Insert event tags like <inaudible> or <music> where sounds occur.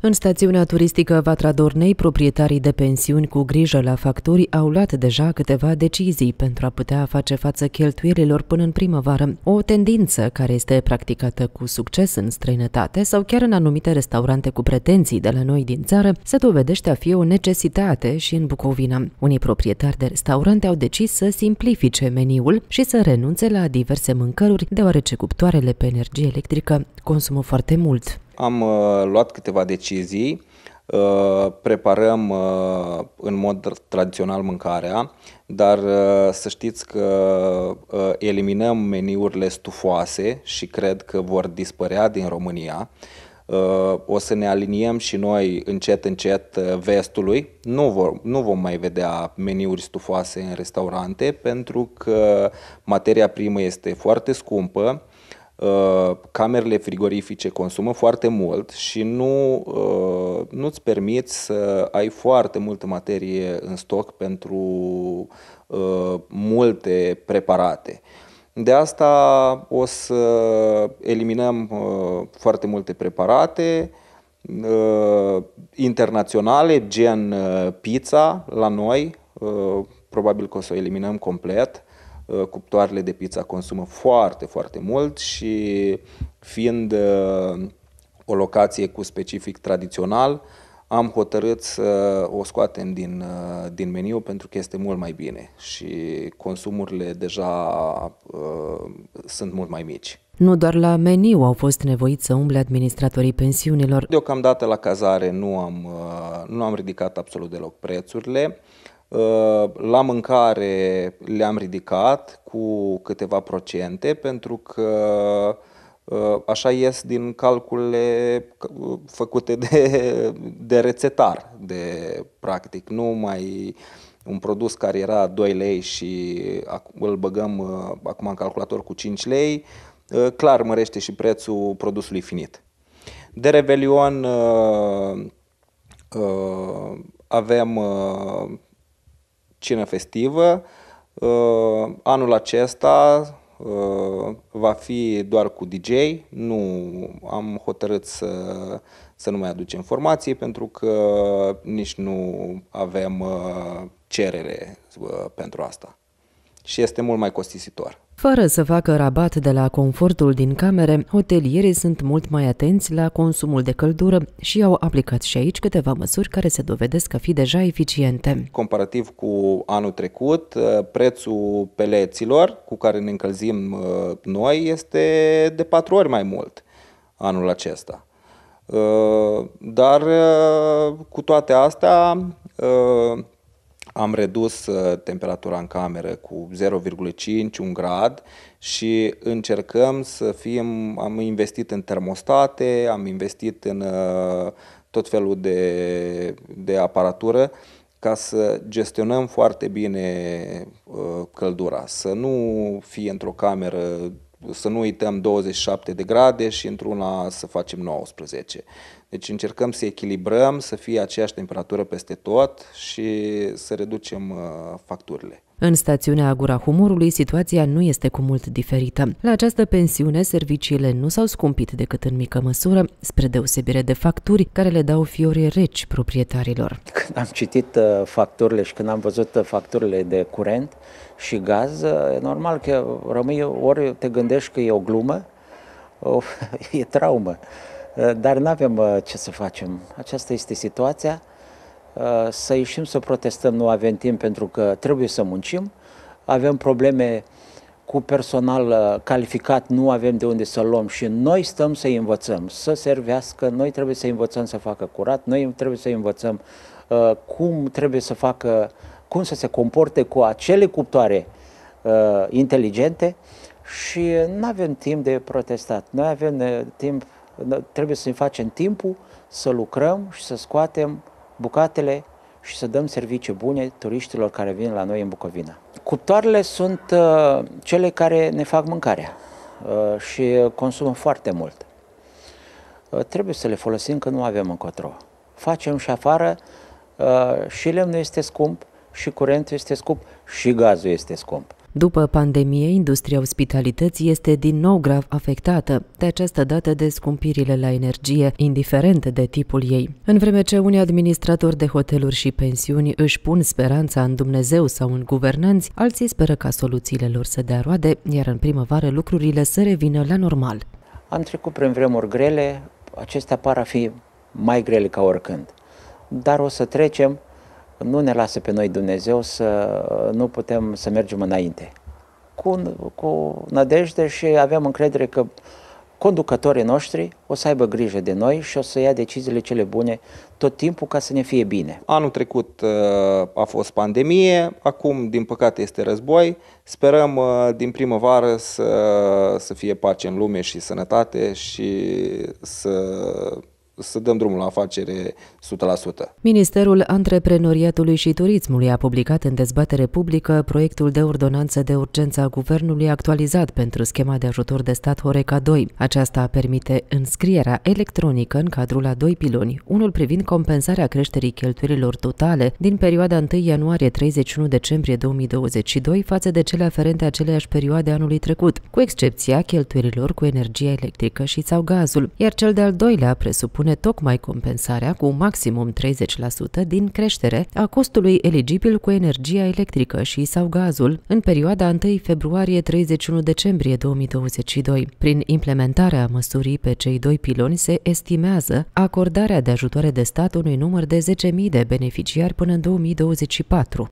În stațiunea turistică Vatra Dornei, proprietarii de pensiuni cu grijă la factori, au luat deja câteva decizii pentru a putea face față cheltuielilor până în primăvară, o tendință care este practicată cu succes în străinătate sau chiar în anumite restaurante cu pretenții de la noi din țară, se dovedește a fi o necesitate și în Bucovina. Unii proprietari de restaurante au decis să simplifice meniul și să renunțe la diverse mâncăruri, deoarece cuptoarele pe energie electrică consumă foarte mult am uh, luat câteva decizii, uh, preparăm uh, în mod tradițional mâncarea, dar să știți că eliminăm meniurile stufoase și cred că vor dispărea din România. O să ne aliniem și noi încet, încet vestului. Nu, vor, nu vom mai vedea meniuri stufoase în restaurante pentru că materia primă este foarte scumpă, Uh, camerele frigorifice consumă foarte mult și nu, uh, nu-ți permiți să ai foarte multă materie în stoc pentru uh, multe preparate. De asta o să eliminăm foarte multe preparate internaționale, gen pizza la noi, probabil că o să o eliminăm complet Uh, cuptoarele de pizza consumă foarte, foarte mult și fiind uh, o locație cu specific tradițional, am hotărât să o scoatem din, uh, din meniu pentru că este mult mai bine și consumurile deja uh, sunt mult mai mici. Nu doar la meniu au fost nevoiți să umble administratorii pensiunilor. Deocamdată la cazare nu am, nu am ridicat absolut deloc prețurile. Uh, la mâncare le-am ridicat cu câteva procente pentru că uh, așa ies din calculele uh, făcute de, de rețetar, de practic. Nu mai un produs care era 2 lei și îl băgăm acum în calculator cu 5 lei, clar mărește și prețul produsului finit. De Revelion avem cină festivă. Uh, anul acesta uh, va fi doar cu DJ, nu am hotărât să, să nu mai aducem formații pentru că nici nu avem uh, cerere pentru asta și este mult mai costisitor. Fără să facă rabat de la confortul din camere, hotelierii sunt mult mai atenți la consumul de căldură și au aplicat și aici câteva măsuri care se dovedesc a fi deja eficiente. Comparativ cu anul trecut, uh, prețul peleților cu care ne încălzim uh, noi este de patru ori mai mult anul acesta. Uh, dar cu toate astea, am redus uh, temperatura în cameră cu 0,5, un grad și încercăm să fim, am investit în termostate, am investit în uh, tot felul de, de aparatură ca să gestionăm foarte bine uh, căldura, să nu fie într-o cameră să nu uităm 27 de grade și într-una să facem 19. Deci încercăm să echilibrăm, să fie aceeași temperatură peste tot și să reducem uh, facturile. În stațiunea Agura Humorului, situația nu este cu mult diferită. La această pensiune, serviciile nu s-au scumpit decât în mică măsură, spre deosebire de facturi care le dau fiori reci proprietarilor. Când am citit uh, facturile și când am văzut uh, facturile de curent și gaz, uh, e normal că rămâi, ori te gândești că e o glumă, o, <laughs> e traumă. Dar nu avem ce să facem. Aceasta este situația. Uh, să ieșim să protestăm, nu avem timp pentru că trebuie să muncim, avem probleme cu personal uh, calificat, nu avem de unde să luăm și noi stăm să învățăm, să servească, noi trebuie să învățăm să facă curat, noi trebuie să învățăm uh, cum trebuie să facă, cum să se comporte cu acele cuptoare inteligente și nu avem timp de protestat. Noi avem timp, trebuie să facem timpul să lucrăm și să scoatem bucatele și să dăm servicii bune turiștilor care vin la noi în Bucovina. Cuptoarele sunt uh, cele care ne fac mâncarea uh, și consumă foarte mult. Uh, trebuie să le folosim că nu avem încotro. Facem și afară și lemnul este scump, și curentul este scump, și gazul este scump. După pandemie, industria ospitalității este din nou grav afectată, de această dată de scumpirile la energie, indiferent de tipul ei. În vreme ce unii administratori de hoteluri și pensiuni își pun speranța în Dumnezeu sau în guvernanți, alții speră ca soluțiile lor să dea roade, iar în primăvară lucrurile să revină la normal. Am trecut prin vremuri grele, acestea par a fi mai grele ca oricând. Dar o să trecem nu ne lasă pe noi Dumnezeu să nu putem să mergem înainte. Cu, cu nădejde și avem încredere că conducătorii noștri o să aibă grijă de noi și o să ia deciziile cele bune tot timpul ca să ne fie bine. Anul trecut uh, a fost pandemie, acum din păcate este război. Sperăm uh, din primăvară să, să fie pace în lume și sănătate și să să dăm drumul la afacere 100%. Ministerul Antreprenoriatului și Turismului a publicat în dezbatere publică proiectul de ordonanță de urgență a Guvernului actualizat pentru schema de ajutor de stat Horeca 2. Aceasta permite înscrierea electronică în cadrul a doi piloni, unul privind compensarea creșterii cheltuielilor totale din perioada 1 ianuarie-31 decembrie 2022 față de cele aferente aceleiași perioade anului trecut, cu excepția cheltuielilor cu energia electrică și sau gazul, iar cel de-al doilea presupune presupune tocmai compensarea cu maximum 30% din creștere a costului eligibil cu energia electrică și sau gazul în perioada 1 februarie-31 decembrie 2022. Prin implementarea măsurii pe cei doi piloni se estimează acordarea de ajutoare de stat unui număr de 10.000 de beneficiari până în 2024.